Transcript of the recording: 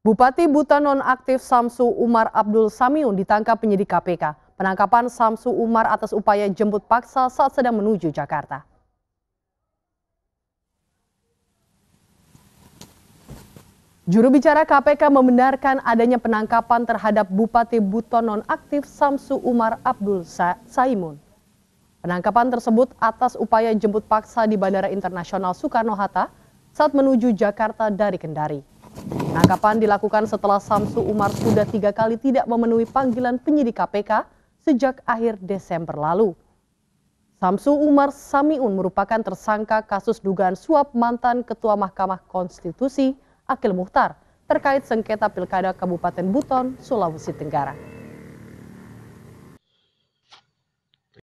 Bupati Buta nonaktif Samsu Umar Abdul Samiun ditangkap penyidik KPK. Penangkapan Samsu Umar atas upaya jemput paksa saat sedang menuju Jakarta. Juru bicara KPK membenarkan adanya penangkapan terhadap Bupati Buton nonaktif Samsu Umar Abdul Sa Saimun. Penangkapan tersebut atas upaya jemput paksa di Bandara Internasional Soekarno-Hatta saat menuju Jakarta dari Kendari. Penangkapan dilakukan setelah Samsu Umar sudah tiga kali tidak memenuhi panggilan penyidik KPK sejak akhir Desember lalu. Samsu Umar Samiun merupakan tersangka kasus dugaan suap mantan Ketua Mahkamah Konstitusi Akil Muhtar terkait sengketa pilkada Kabupaten Buton, Sulawesi Tenggara.